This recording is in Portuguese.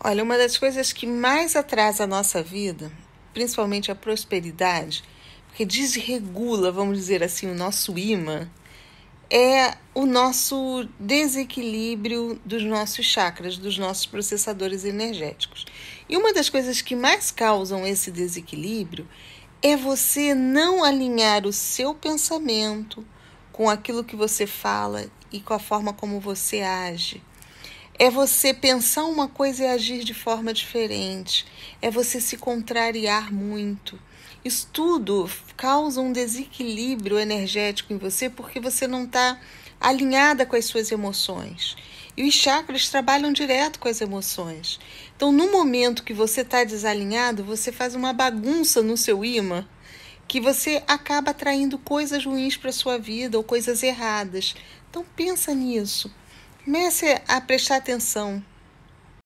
Olha, uma das coisas que mais atrasa a nossa vida, principalmente a prosperidade, porque desregula, vamos dizer assim, o nosso imã, é o nosso desequilíbrio dos nossos chakras, dos nossos processadores energéticos. E uma das coisas que mais causam esse desequilíbrio é você não alinhar o seu pensamento com aquilo que você fala e com a forma como você age. É você pensar uma coisa e agir de forma diferente. É você se contrariar muito. Isso tudo causa um desequilíbrio energético em você porque você não está alinhada com as suas emoções. E os chakras trabalham direto com as emoções. Então, no momento que você está desalinhado, você faz uma bagunça no seu imã que você acaba atraindo coisas ruins para sua vida ou coisas erradas. Então pensa nisso. Comece a prestar atenção